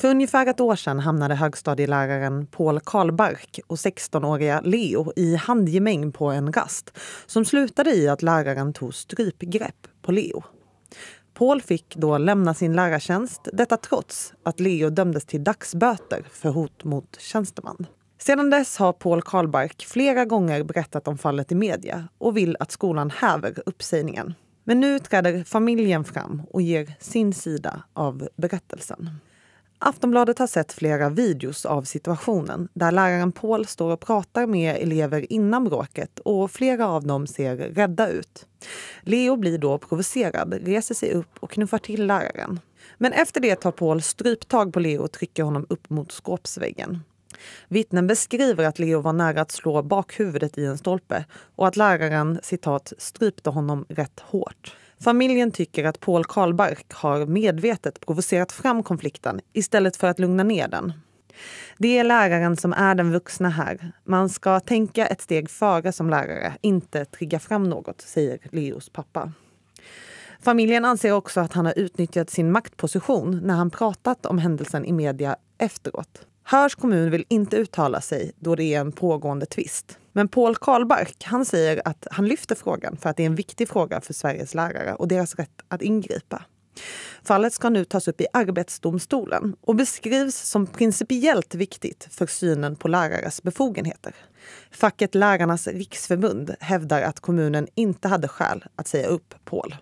För ungefär ett år sedan hamnade högstadieläraren Paul Karlbark och 16-åriga Leo i handgemäng på en rast som slutade i att läraren tog strypgrepp på Leo. Paul fick då lämna sin lärartjänst, detta trots att Leo dömdes till dagsböter för hot mot tjänsteman. Sedan dess har Paul Karlbark flera gånger berättat om fallet i media och vill att skolan häver uppsägningen. Men nu träder familjen fram och ger sin sida av berättelsen. Aftonbladet har sett flera videos av situationen där läraren Paul står och pratar med elever innan bråket och flera av dem ser rädda ut. Leo blir då provocerad, reser sig upp och knuffar till läraren. Men efter det tar Paul stryptag på Leo och trycker honom upp mot skåpsväggen. Vittnen beskriver att Leo var nära att slå bakhuvudet i en stolpe och att läraren citat, strypte honom rätt hårt. Familjen tycker att Paul Karlbark har medvetet provocerat fram konflikten istället för att lugna ner den. Det är läraren som är den vuxna här. Man ska tänka ett steg före som lärare, inte trigga fram något, säger Leos pappa. Familjen anser också att han har utnyttjat sin maktposition när han pratat om händelsen i media efteråt. Hörs kommun vill inte uttala sig då det är en pågående tvist. Men Paul Karlbark han säger att han lyfter frågan för att det är en viktig fråga för Sveriges lärare och deras rätt att ingripa. Fallet ska nu tas upp i Arbetsdomstolen och beskrivs som principiellt viktigt för synen på lärares befogenheter. Facket Lärarnas riksförbund hävdar att kommunen inte hade skäl att säga upp Paul.